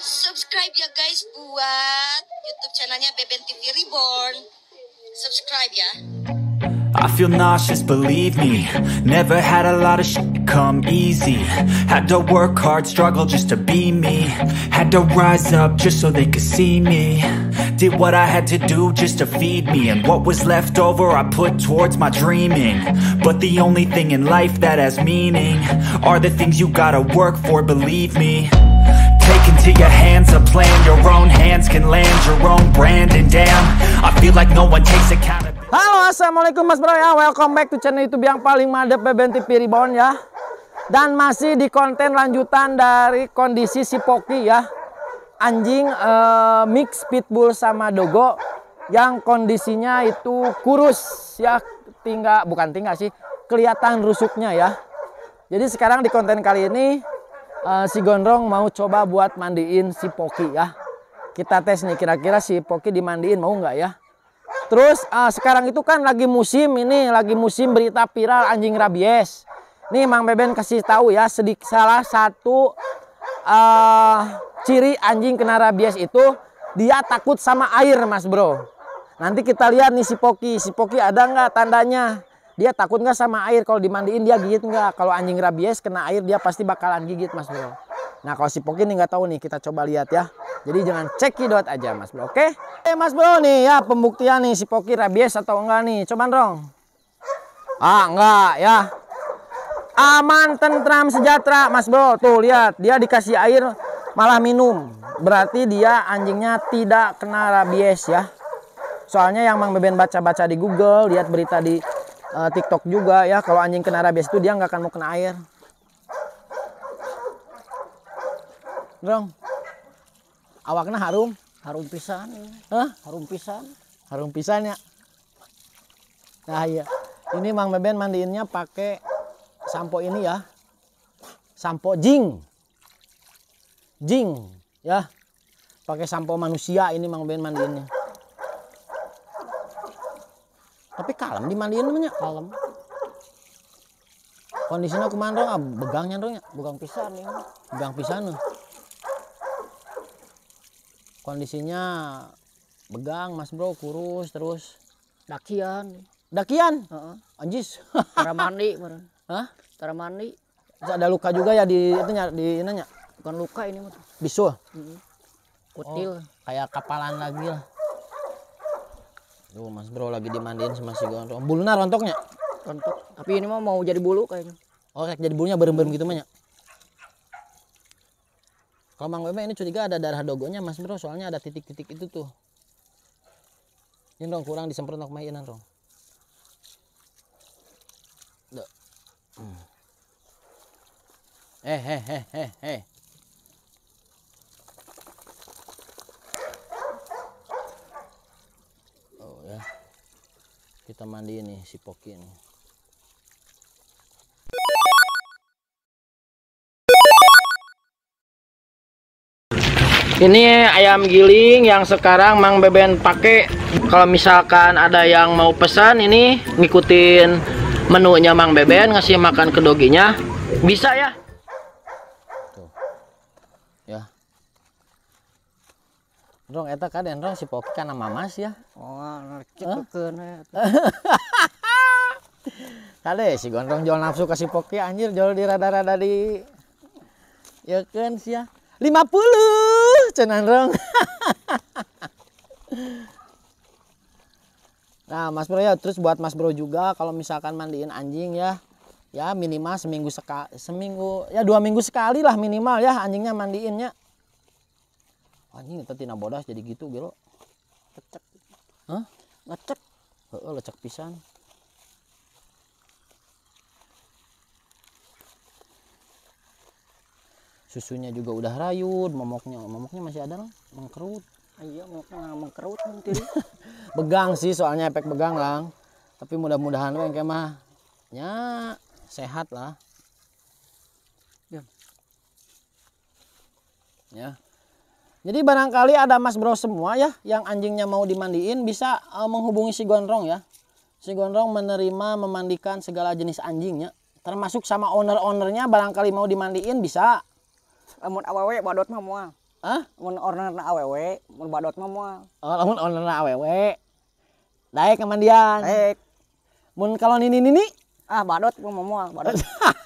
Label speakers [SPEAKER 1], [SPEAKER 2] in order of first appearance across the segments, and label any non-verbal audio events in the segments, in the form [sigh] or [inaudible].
[SPEAKER 1] Subscribe ya guys buat YouTube channelnya Beben TV Reborn. Subscribe ya. I feel nauseous, believe me Never had a lot of shit come easy Had to work hard, struggle just to be me Had to rise up just so they could see me did what I had to do just to feed me And what was left over I put towards my dreaming But the only thing in life that has meaning Are the things you gotta work for, believe me Take into your hands a plan Your own hands can land your own brand And damn, I feel like no one takes accountability Halo Assalamualaikum Mas Bro ya Welcome back to channel Youtube yang paling madep BBNTV Reborn ya Dan masih di konten lanjutan dari kondisi si Poki ya anjing uh, mix pitbull sama dogo yang kondisinya itu kurus ya tinggal bukan tinggal sih kelihatan rusuknya ya. Jadi sekarang di konten kali ini uh, si Gondrong mau coba buat mandiin si Poki ya. Kita tes nih kira-kira si Poki dimandiin mau nggak ya. Terus uh, sekarang itu kan lagi musim ini lagi musim berita viral anjing rabies. Nih Mang Beben kasih tahu ya sedik salah satu uh, ciri anjing kena rabies itu dia takut sama air mas bro. Nanti kita lihat nih si Poki. Si Poki ada nggak tandanya? Dia takut nggak sama air? Kalau dimandiin dia gigit nggak? Kalau anjing rabies kena air dia pasti bakalan gigit mas bro. Nah kalau si Poki ini nggak tahu nih kita coba lihat ya. Jadi jangan cekidot aja mas bro oke. Okay? Eh mas bro nih ya pembuktian nih si Poki rabies atau enggak nih. Coba dong. Ah enggak ya. Aman tentram sejahtera mas bro. Tuh lihat dia dikasih air malah minum. Berarti dia anjingnya tidak kena rabies ya. Soalnya yang Mang Beben baca-baca di Google, lihat berita di uh, TikTok juga ya, kalau anjing kena rabies itu dia nggak akan mau kena air. dong Awaknya harum, harum pisan. Hah? Harum pisan. Harum pisan ya. Nah, iya. Ini Mang Beben mandiinnya pakai sampo ini ya. Sampo jing jing ya pakai sampo manusia ini mang ben mandiinnya tapi kalem dimandiin namanya kalem kondisinya aku mandong ah, begangnya dong ya begang pisan nih, ya. begang pisan nih eh. kondisinya begang mas bro kurus terus dakian dakian uh -uh. anjis cara mandi [laughs] hah cara mandi ada luka juga ya di itu di inanya bukan luka ini mah bisul mm -hmm. kutil oh, kayak kapalan lagi lah tuh mas bro lagi dimandiin sama si gondrong bulunya rontoknya rontok tapi ini mah mau jadi bulu kayaknya oh jadi bulunya berem-berem gitu banyak. kalau Mang Wewe ini curiga ada darah dogonya Mas Bro, soalnya ada titik-titik itu tuh. Ini dong kurang disemprot nok mainan dong. Hmm. Eh, eh, eh, eh, eh. kita mandi ini si poki ini Ini ayam giling yang sekarang Mang Beben pakai. Kalau misalkan ada yang mau pesan ini ngikutin menunya Mang Beben ngasih makan ke doginya. Bisa ya? Rong eta kan rong si Poki nama sih ya. Oh, narcikeun eta. Kali [laughs] si gondrong jual nafsu ke si Poki anjir jual di rada-rada di ya kan sih ya. 50 cenan rong. [laughs] nah, Mas Bro ya terus buat Mas Bro juga kalau misalkan mandiin anjing ya ya minimal seminggu sekali, seminggu ya dua minggu sekali lah minimal ya anjingnya mandiinnya anjing itu tina bodas jadi gitu gelo lecek Hah? lecek heeh lecek pisan susunya juga udah rayut momoknya momoknya masih ada lah mengkerut iya momoknya mengkerut nanti. [laughs] begang sih soalnya efek begang lang tapi mudah-mudahan yang kemah ya sehat lah iya. ya, ya. Jadi barangkali ada mas bro semua ya yang anjingnya mau dimandiin bisa uh, menghubungi si gondrong ya. Si gondrong menerima memandikan segala jenis anjingnya. Termasuk sama owner-ownernya barangkali mau dimandiin bisa. Lamun eh, awewe badot mah moal. Hah? Lamun owner na awewe, mun badot mah moal. Oh, lamun owner na awewe. Daek kemandian. Daek. Mun kalau nini nini ah badot mah moal, badot.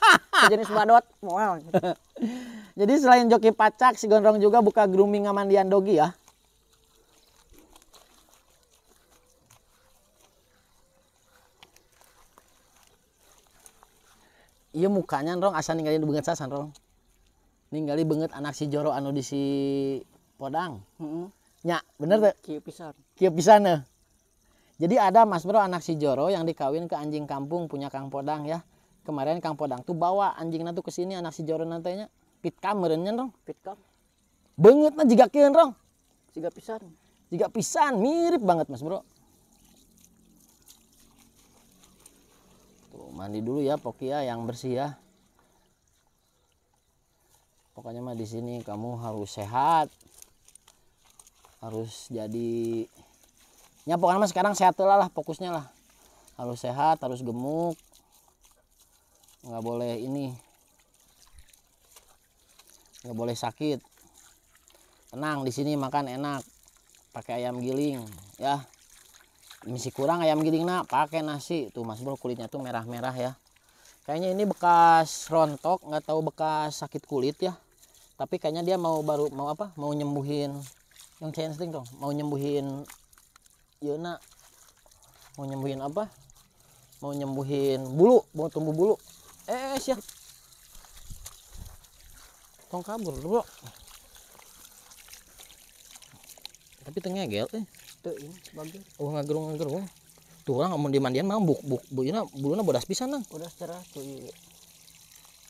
[SPEAKER 1] [laughs] Jenis badot moal. [laughs] Jadi selain joki pacak, si gondrong juga buka grooming amandian dogi ya. Iya mukanya rong asal ninggalin banget sasan rong. Ninggalin banget anak si Joro anu di si Podang. Mm -hmm. Nya, bener tuh? Kieu pisar. Kieu pisar nih. Eh. Jadi ada Mas Bro anak si Joro yang dikawin ke anjing kampung punya Kang Podang ya. Kemarin Kang Podang tuh bawa anjingnya tuh ke sini anak si Joro nantinya pitkam merennya rong pitkam banget mah jika kian rong jika pisan jika pisan mirip banget mas bro tuh mandi dulu ya pokia ya, yang bersih ya pokoknya mah di sini kamu harus sehat harus jadi ya pokoknya mah sekarang sehat lah lah fokusnya lah harus sehat harus gemuk nggak boleh ini nggak boleh sakit tenang di sini makan enak pakai ayam giling ya sih kurang ayam giling nak pakai nasi tuh mas bro kulitnya tuh merah-merah ya kayaknya ini bekas rontok nggak tahu bekas sakit kulit ya tapi kayaknya dia mau baru mau apa mau nyembuhin yang changeling tuh mau nyembuhin Yuna iya, mau nyembuhin apa mau nyembuhin bulu mau tumbuh bulu eh, eh siap tong kabur lu bro tapi tengah ya, gel eh tuh ini bagus oh ngagerung ngagerung tuh orang mau dimandian mah buk buk bu ini bulunya bodas pisan nang bodas cerah tuh iya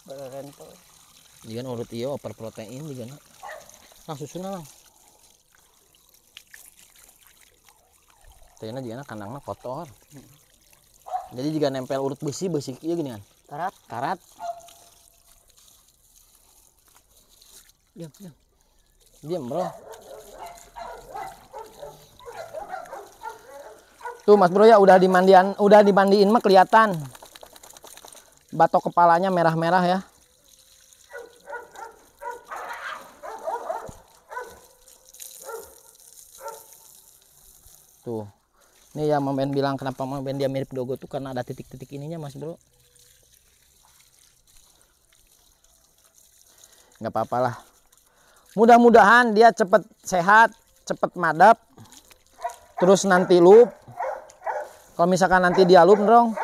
[SPEAKER 1] pada rental iya, urut iya over protein iya, juga nak nah susun lang Tayana juga kandangnya kotor hmm. jadi jika nempel urut besi besi iya gini kan karat karat diam diam diam bro tuh mas bro ya udah dimandian udah dimandiin mah kelihatan batok kepalanya merah-merah ya tuh ini yang momen bilang kenapa momen dia mirip dogo tuh karena ada titik-titik ininya mas bro nggak apa-apalah mudah-mudahan dia cepat sehat cepat madap terus nanti loop kalau misalkan nanti dia loop dong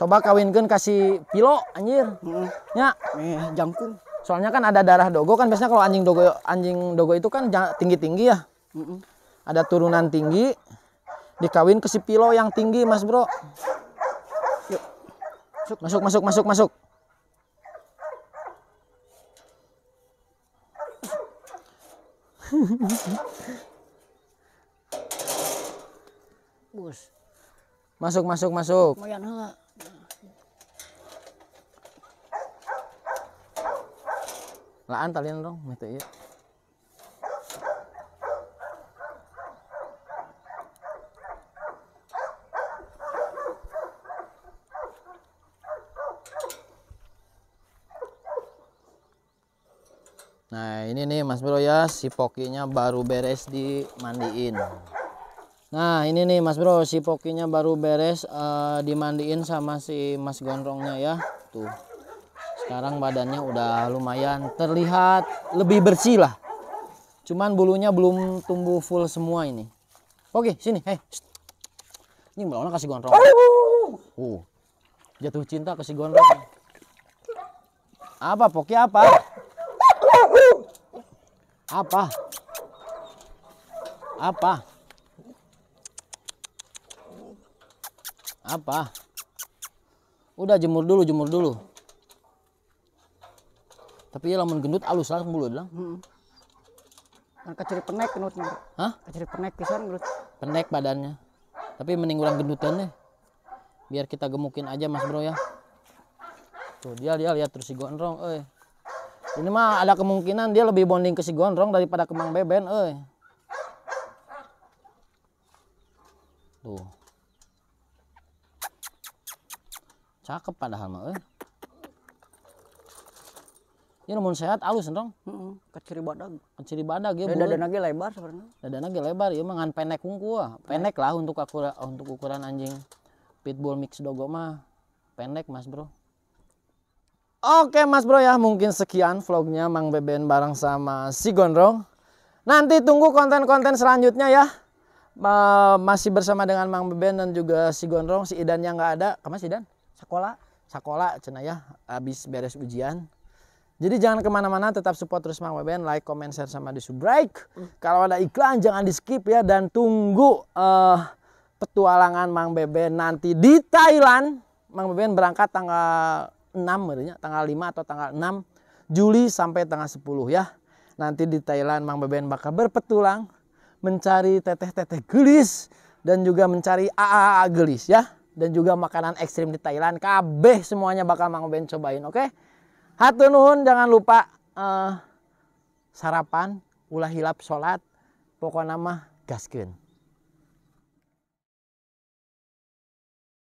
[SPEAKER 1] coba kawinkan kasih pilo anjir hmm. ya eh, jangkung soalnya kan ada darah dogo kan biasanya kalau anjing dogo anjing dogo itu kan tinggi tinggi ya hmm. ada turunan tinggi dikawin ke si pilo yang tinggi mas bro Yuk. masuk masuk masuk masuk Bus. Masuk, masuk, masuk. Lah antalin dong, mete ieu. Ya. Nah ini nih Mas Bro ya si pokinya baru beres dimandiin. Nah ini nih Mas Bro si pokinya baru beres uh, dimandiin sama si Mas Gondrongnya ya. Tuh sekarang badannya udah lumayan terlihat lebih bersih lah. Cuman bulunya belum tumbuh full semua ini. Oke sini hei. Ini melawan kasih gondrong. Uh, jatuh cinta kasih gondrong. Apa poki apa? Apa? Apa? Apa? Udah jemur dulu, jemur dulu. Tapi ya lamun gendut alus langsung bulu lah Hmm. Kan Kecil penek gendutnya. Hah? Kecil penek pisan gendut. Penek badannya. Tapi mending urang gendutannya. Biar kita gemukin aja Mas Bro ya. Tuh dia dia lihat terus si gonrong eh ini mah ada kemungkinan dia lebih bonding ke si gondrong daripada ke Mang Beben, eh. Tuh. Cakep padahal mah, eh. Ini namun sehat alus dong. Heeh, keciri badag. Keciri badag ya. Eh, Dadana ge lebar sebenarnya. Dadana lagi lebar ya mah ngan pendek hungkul. Pendek lah untuk aku untuk ukuran anjing pitbull mix dogo mah pendek Mas Bro. Oke mas bro ya mungkin sekian vlognya Mang Beben bareng sama si Gondrong. Nanti tunggu konten-konten selanjutnya ya. masih bersama dengan Mang Beben dan juga si Gondrong. Si Idan yang gak ada. Kamu si Idan? Sekolah? Sekolah cina ya. Habis beres ujian. Jadi jangan kemana-mana tetap support terus Mang Beben. Like, comment, share sama di subrike. Kalau ada iklan jangan di skip ya. Dan tunggu uh, petualangan Mang Beben nanti di Thailand. Mang Beben berangkat tanggal 6 merinya tanggal 5 atau tanggal 6 Juli sampai tanggal 10 ya. Nanti di Thailand Mang Beben bakal berpetulang mencari teteh-teteh gelis dan juga mencari AA gelis ya dan juga makanan ekstrim di Thailand kabeh semuanya bakal Mang Beben cobain oke. Okay? Hatur nuhun jangan lupa uh, sarapan ulah hilap salat pokoknya mah gaskeun.